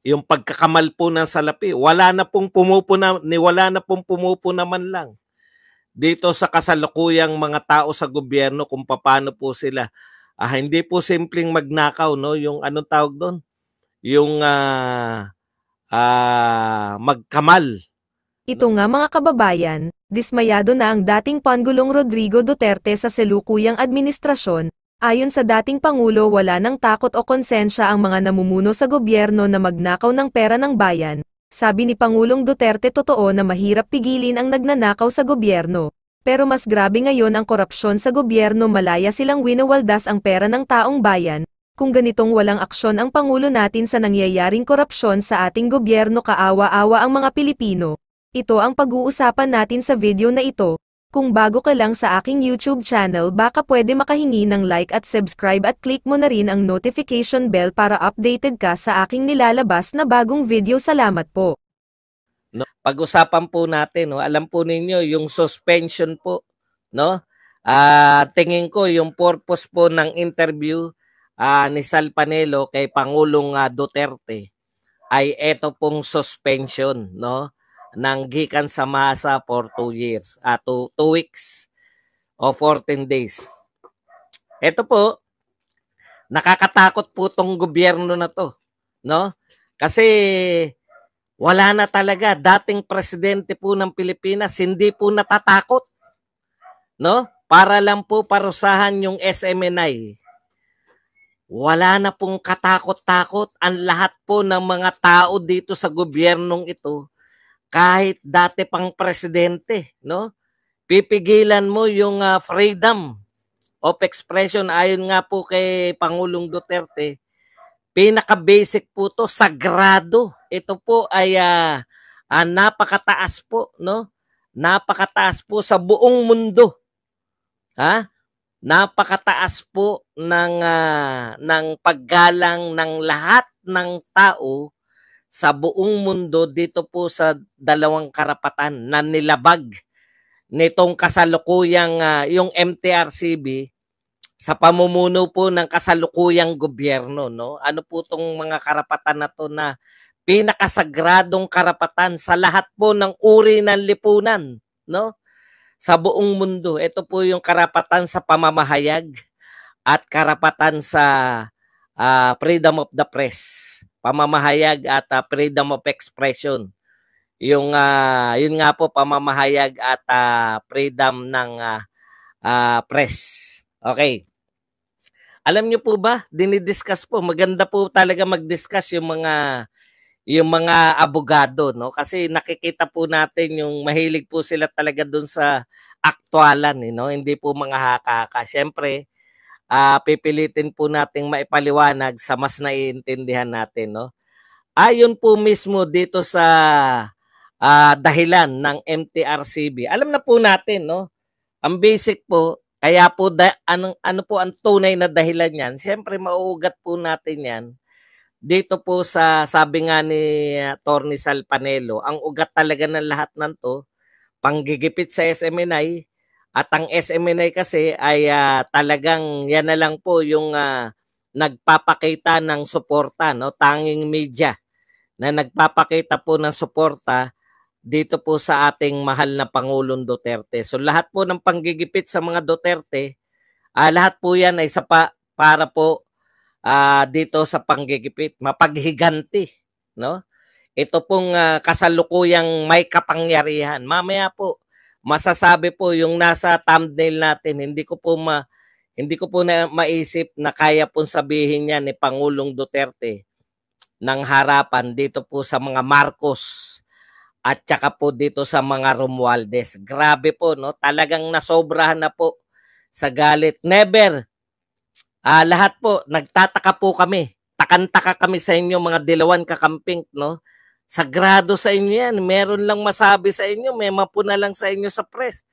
yung pagkakamal po ng salapi. Wala na pong pumupuna, wala na pong pumupuna man lang dito sa kasalukuyang mga tao sa gobyerno kung paano po sila. Ah, hindi po simpleng magnakaw, no? Yung anong tawag doon? Yung ah, ah, magkamal. Ito nga mga kababayan, dismayado na ang dating Pangulong Rodrigo Duterte sa selukuyang administrasyon Ayon sa dating Pangulo wala nang takot o konsensya ang mga namumuno sa gobyerno na magnakaw ng pera ng bayan. Sabi ni Pangulong Duterte totoo na mahirap pigilin ang nagnanakaw sa gobyerno. Pero mas grabe ngayon ang korupsyon sa gobyerno malaya silang winawaldas ang pera ng taong bayan. Kung ganitong walang aksyon ang Pangulo natin sa nangyayaring korupsyon sa ating gobyerno kaawa-awa ang mga Pilipino. Ito ang pag-uusapan natin sa video na ito. Kung bago ka lang sa aking YouTube channel baka pwede makahingi ng like at subscribe at click mo na rin ang notification bell para updated ka sa aking nilalabas na bagong video. Salamat po. No, pag-usapan po natin, no, alam po ninyo yung suspension po, no? Ah, uh, tingin ko yung purpose po ng interview uh, ni Sal Panelo kay Pangulong uh, Duterte ay eto pong suspension, no? nang gikan sa masa for 2 years, uh, ah, 2 weeks o 14 days. Ito po, nakakatakot po tong gobyerno na to, no? Kasi wala na talaga dating presidente po ng Pilipinas, hindi po natatakot, no? Para lang po parusahan yung SMNI. Wala na pong katakot-takot ang lahat po ng mga tao dito sa gobyernong ito kahit dati pang presidente, no? Pipigilan mo yung uh, freedom of expression ayon nga po kay Pangulong Duterte. Pinaka basic po to, sagrado. Ito po ay uh, uh, napakataas po, no? Napakataas po sa buong mundo. Ha? Napakataas po ng uh, ng paggalang ng lahat ng tao sa buong mundo dito po sa dalawang karapatan na nilabag nitong kasalukuyang uh, yung MTRCB sa pamumuno po ng kasalukuyang gobyerno no ano po tong mga karapatan na to na pinakasagradong karapatan sa lahat po ng uri ng lipunan no sa buong mundo ito po yung karapatan sa pamamahayag at karapatan sa uh, freedom of the press pamamahayag at uh, freedom of expression. Yung uh, yun nga po pamamahayag at uh, freedom ng uh, uh, press. Okay. Alam niyo po ba, dinidiscuss po, maganda po talaga mag-discuss yung mga yung mga abogado, no? Kasi nakikita po natin yung mahilig po sila talaga doon sa aktwalan eh, no Hindi po mga haka-haka syempre uh, pipilitin po nating maipaliwanag sa mas naiintindihan natin, no? Ayon po mismo dito sa uh, dahilan ng MTRCB. Alam na po natin, no? Ang basic po, kaya po da, anong, ano po ang tunay na dahilan niyan? Siyempre, mauugat po natin yan dito po sa sabi nga ni uh, Torni Salpanelo, ang ugat talaga ng lahat nanto panggigipit sa SMNI, at ang SMNI kasi ay uh, talagang yan na lang po yung uh, nagpapakita ng suporta, no? tanging media na nagpapakita po ng suporta dito po sa ating mahal na Pangulong Duterte. So lahat po ng panggigipit sa mga Duterte, uh, lahat po yan ay sa pa, para po uh, dito sa panggigipit, mapaghiganti. No? Ito pong uh, kasalukuyang may kapangyarihan. Mamaya po, masasabi po yung nasa thumbnail natin, hindi ko po ma hindi ko po na maisip na kaya pong sabihin niya ni Pangulong Duterte ng harapan dito po sa mga Marcos at saka po dito sa mga Romualdez. Grabe po, no? Talagang nasobrahan na po sa galit. Never. Ah, lahat po, nagtataka po kami. Takantaka kami sa inyo mga dilawan kakamping, no? Sagrado sa inyo yan. Meron lang masabi sa inyo. May mapuna lang sa inyo sa press.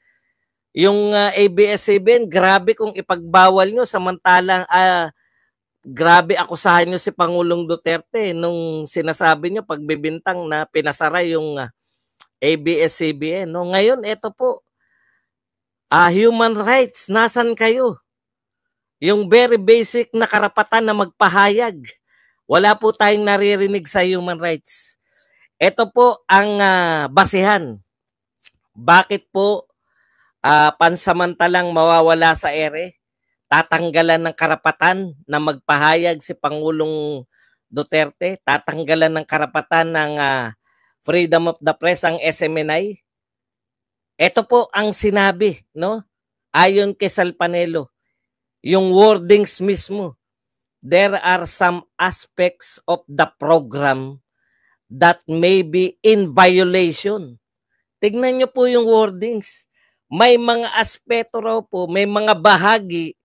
Yung uh, ah, ABS-CBN, grabe kung ipagbawal nyo samantalang uh, ah, grabe akusahan nyo si Pangulong Duterte nung sinasabi nyo pagbibintang na pinasara yung uh, ah, ABS-CBN. No, ngayon, ito po, uh, human rights, nasan kayo? Yung very basic na karapatan na magpahayag. Wala po tayong naririnig sa human rights. Ito po ang uh, ah, basehan. Bakit po uh, pansamantalang mawawala sa ere? Tatanggalan ng karapatan na magpahayag si Pangulong Duterte? Tatanggalan ng karapatan ng uh, freedom of the press ang SMNI? Ito po ang sinabi, no? Ayon kay Salpanelo, yung wordings mismo, there are some aspects of the program that may be in violation. Tignan niyo po yung wordings. May mga aspeto raw po, may mga bahagi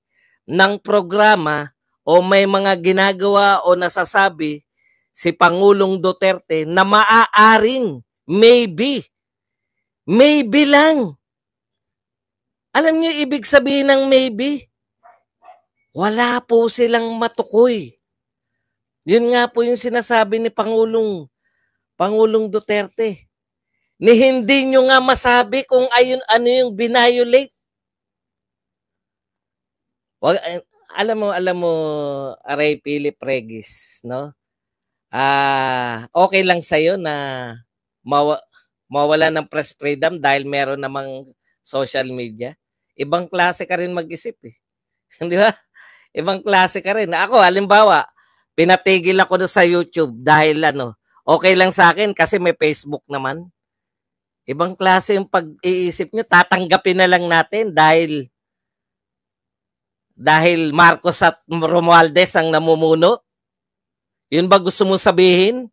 ng programa o may mga ginagawa o nasasabi si Pangulong Duterte na maaaring maybe maybe lang alam niyo ibig sabihin ng maybe wala po silang matukoy yun nga po yung sinasabi ni Pangulong Pangulong Duterte, ni hindi nyo nga masabi kung ayun ano yung binayolate. Wag, eh, alam mo, alam mo, Aray Philip Regis, no? Ah, okay lang sa'yo na mawa, mawala ng press freedom dahil meron namang social media. Ibang klase ka rin mag-isip eh. Di ba? Ibang klase ka rin. Ako, halimbawa, pinatigil ako sa YouTube dahil ano, Okay lang sa akin kasi may Facebook naman. Ibang klase yung pag-iisip nyo, tatanggapin na lang natin dahil dahil Marcos at Romualdez ang namumuno. Yun ba gusto mong sabihin?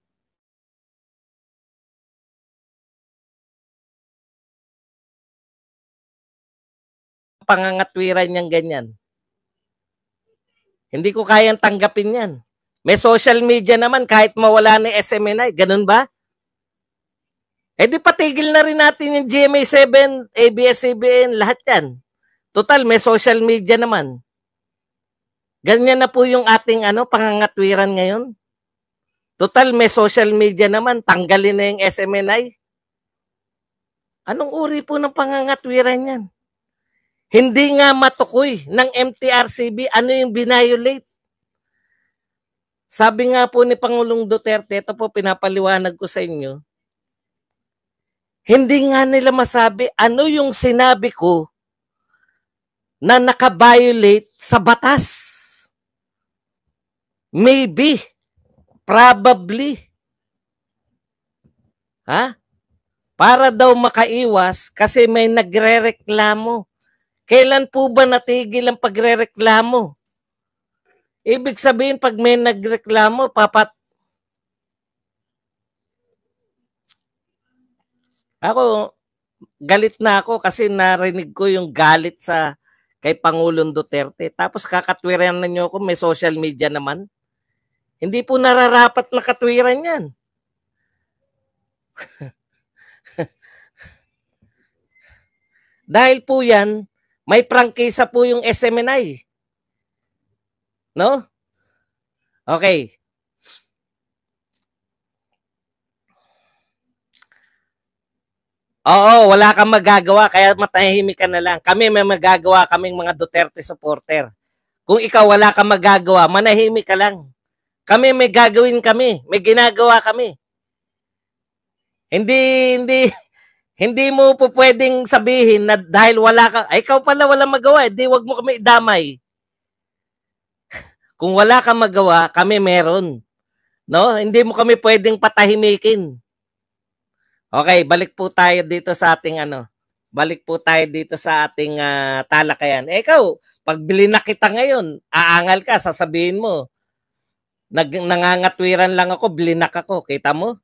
Pangangatwiran niyang ganyan. Hindi ko kayang tanggapin yan. May social media naman kahit mawala na SMNI, ganun ba? Eh di patigil na rin natin yung GMA7, ABS-CBN, lahat yan. Total, may social media naman. Ganyan na po yung ating ano, pangangatwiran ngayon. Total, may social media naman. Tanggalin na yung SMNI. Anong uri po ng pangangatwiran yan? Hindi nga matukoy ng MTRCB ano yung binayolate. Sabi nga po ni Pangulong Duterte, ito po pinapaliwanag ko sa inyo, hindi nga nila masabi ano yung sinabi ko na nakabiolate sa batas. Maybe, probably. Ha? Para daw makaiwas kasi may nagrereklamo. Kailan po ba natigil ang pagrereklamo? Ibig sabihin, pag may nagreklamo, papat... Ako, galit na ako kasi narinig ko yung galit sa kay Pangulong Duterte. Tapos kakatwiran na niyo ako, may social media naman. Hindi po nararapat na katwiran yan. Dahil po yan, may prangkisa po yung SMNI. No? Okay. Oo, wala kang magagawa kaya matahimik ka na lang. Kami may magagawa kaming mga Duterte supporter. Kung ikaw wala kang magagawa, manahimik ka lang. Kami may gagawin kami, may ginagawa kami. Hindi hindi hindi mo po pwedeng sabihin na dahil wala ka, ay, ikaw pala wala magawa, eh, di wag mo kami idamay. Kung wala kang magawa, kami meron. No? Hindi mo kami pwedeng patahimikin. Okay, balik po tayo dito sa ating ano. Balik po tayo dito sa ating uh, talakayan. Eh, ikaw, pag na kita ngayon, aangal ka, sasabihin mo, nag, nangangatwiran lang ako, blinak ako. Kita mo?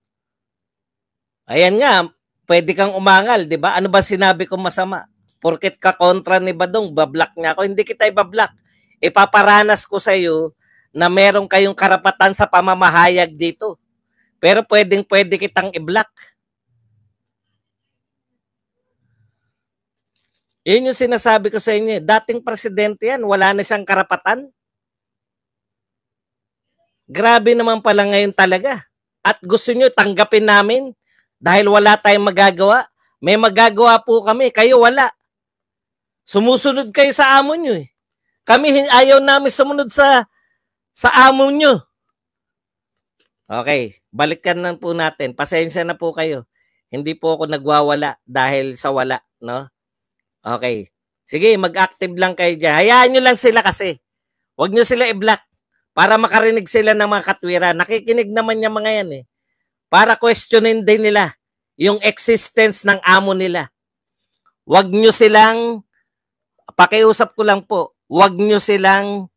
Ayan nga, pwede kang umangal, di ba? Ano ba sinabi ko masama? Porket ka kontra ni Badong, bablock niya ako. Hindi kita ibablock ipaparanas ko sa iyo na meron kayong karapatan sa pamamahayag dito. Pero pwedeng pwede kitang i-block. Yun yung sinasabi ko sa inyo. Eh. Dating presidente yan, wala na siyang karapatan. Grabe naman pala ngayon talaga. At gusto nyo tanggapin namin dahil wala tayong magagawa. May magagawa po kami, kayo wala. Sumusunod kayo sa amon nyo eh. Kami ayaw namin sumunod sa sa amo nyo. Okay, balikan lang po natin. Pasensya na po kayo. Hindi po ako nagwawala dahil sa wala, no? Okay. Sige, mag-active lang kayo dyan. Hayaan nyo lang sila kasi. Huwag nyo sila i-block para makarinig sila ng mga katwira. Nakikinig naman yung mga yan eh. Para questionin din nila yung existence ng amo nila. Huwag nyo silang, pakiusap ko lang po, huwag nyo silang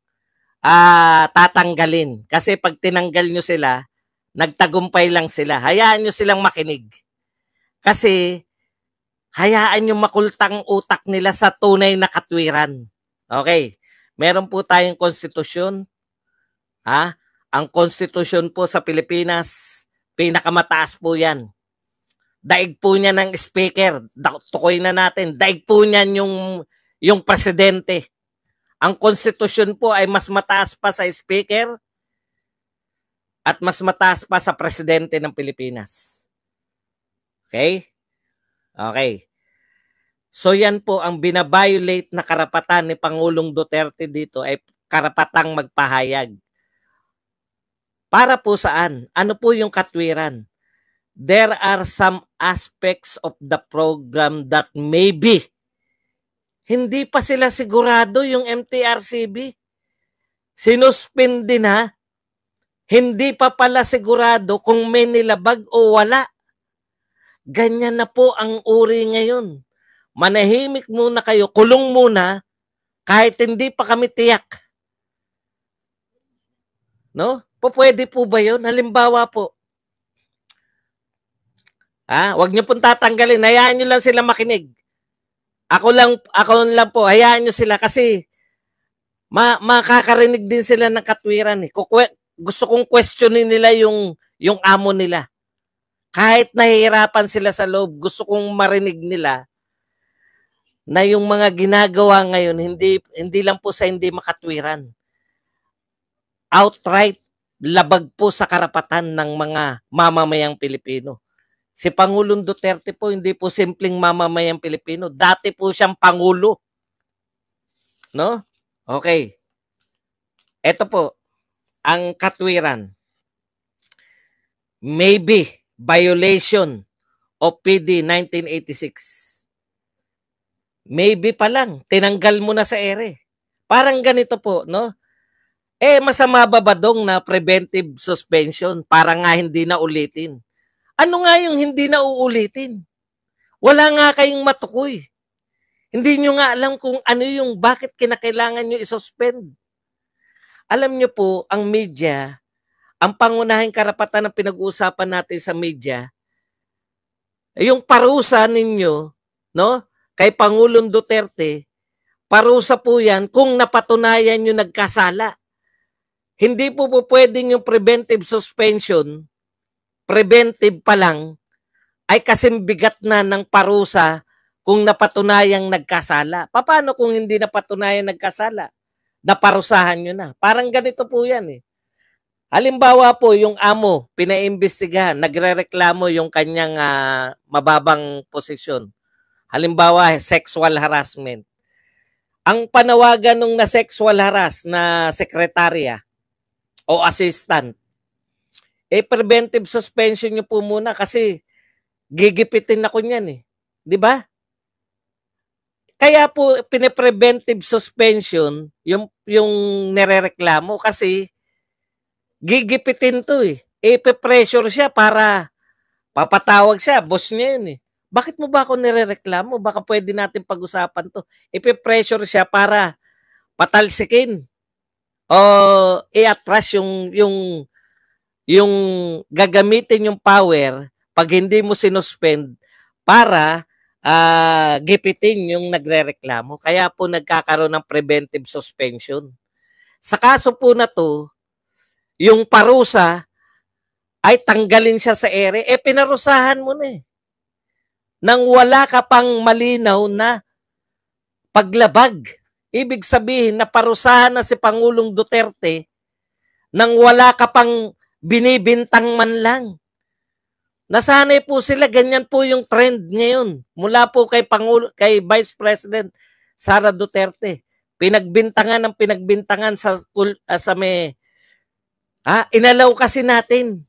uh, tatanggalin. Kasi pag tinanggal nyo sila, nagtagumpay lang sila. Hayaan nyo silang makinig. Kasi hayaan nyo makultang utak nila sa tunay na katwiran. Okay. Meron po tayong konstitusyon. Ha? Ang konstitusyon po sa Pilipinas, pinakamataas po yan. Daig po niya ng speaker. Tukoy na natin. Daig po niyan yung, yung presidente. Ang konstitusyon po ay mas mataas pa sa speaker at mas mataas pa sa presidente ng Pilipinas. Okay? Okay. So yan po ang binabiolate na karapatan ni Pangulong Duterte dito ay karapatang magpahayag. Para po saan? Ano po yung katwiran? There are some aspects of the program that maybe hindi pa sila sigurado yung MTRCB. Sinuspindi na. Hindi pa pala sigurado kung may nilabag o wala. Ganyan na po ang uri ngayon. Manahimik muna kayo, kulong muna, kahit hindi pa kami tiyak. No? Po pwede po ba 'yon? Halimbawa po. Ah, wag niyo pong tatanggalin. Hayaan niyo lang sila makinig. Ako lang, ako lang po, hayaan niyo sila kasi ma makakarinig din sila ng katwiran. Eh. Kukwe, gusto kong questionin nila yung, yung amo nila. Kahit nahihirapan sila sa loob, gusto kong marinig nila na yung mga ginagawa ngayon, hindi, hindi lang po sa hindi makatwiran. Outright labag po sa karapatan ng mga mamamayang Pilipino. Si Pangulong Duterte po, hindi po simpleng mamamayang Pilipino. Dati po siyang Pangulo. No? Okay. Ito po, ang katwiran. Maybe violation of PD 1986. Maybe pa lang, tinanggal mo na sa ere. Parang ganito po, no? Eh, masama ba ba dong na preventive suspension para nga hindi na ulitin? Ano nga yung hindi na uulitin? Wala nga kayong matukoy. Hindi nyo nga alam kung ano yung bakit kinakailangan nyo isuspend. Alam nyo po, ang media, ang pangunahing karapatan na pinag-uusapan natin sa media, eh, yung parusa ninyo, no? Kay Pangulong Duterte, parusa po yan kung napatunayan nyo nagkasala. Hindi po po pwedeng yung preventive suspension preventive pa lang ay kasimbigat na ng parusa kung napatunayang nagkasala. Paano kung hindi napatunayang nagkasala? Naparusahan nyo na. Parang ganito po yan eh. Halimbawa po, yung amo, pinaimbestigahan, nagrereklamo yung kanyang uh, mababang posisyon. Halimbawa, sexual harassment. Ang panawagan nung na sexual harass na sekretarya o assistant, eh preventive suspension nyo po muna kasi gigipitin ako niyan eh. 'Di ba? Kaya po pine-preventive suspension yung yung nerereklamo kasi gigipitin to eh. E eh, pressure siya para papatawag siya, boss niya yun eh. Bakit mo ba ako nirereklamo? Baka pwede natin pag-usapan to. Ipe-pressure eh, siya para patalsikin. O i-atras yung, yung yung gagamitin yung power pag hindi mo sinuspend para uh, gipitin yung nagrereklamo. Kaya po nagkakaroon ng preventive suspension. Sa kaso po na to, yung parusa ay tanggalin siya sa ere, eh pinarusahan mo na eh. Nang wala ka pang malinaw na paglabag. Ibig sabihin na parusahan na si Pangulong Duterte nang wala ka pang binibintang man lang. Nasanay po sila, ganyan po yung trend ngayon. Mula po kay, Pangulo, kay Vice President Sara Duterte. Pinagbintangan ng pinagbintangan sa, uh, sa may... Ha? Ah, inalaw kasi natin.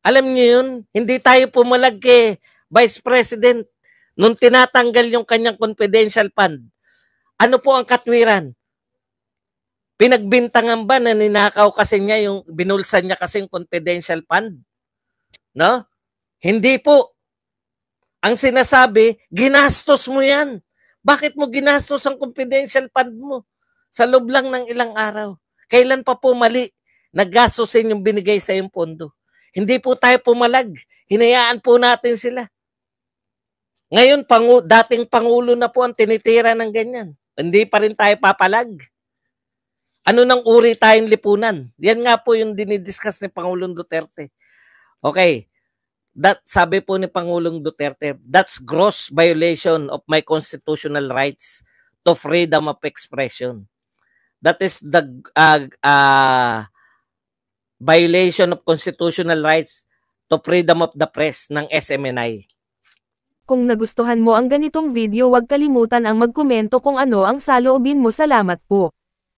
Alam niyo yun, hindi tayo pumalag kay Vice President nung tinatanggal yung kanyang confidential fund. Ano po ang katwiran? Pinagbintangan ba na ninakaw kasi niya yung binulsan niya kasi yung confidential fund? No? Hindi po. Ang sinasabi, ginastos mo yan. Bakit mo ginastos ang confidential fund mo? Sa loob lang ng ilang araw. Kailan pa po mali? Naggastosin yung binigay sa yung pondo. Hindi po tayo pumalag. Hinayaan po natin sila. Ngayon, pangu dating Pangulo na po ang tinitira ng ganyan. Hindi pa rin tayo papalag ano nang uri tayong lipunan? Yan nga po yung dinidiscuss ni Pangulong Duterte. Okay. That sabi po ni Pangulong Duterte, that's gross violation of my constitutional rights to freedom of expression. That is the uh, uh, violation of constitutional rights to freedom of the press ng SMNI. Kung nagustuhan mo ang ganitong video, huwag kalimutan ang magkomento kung ano ang saloobin mo. Salamat po.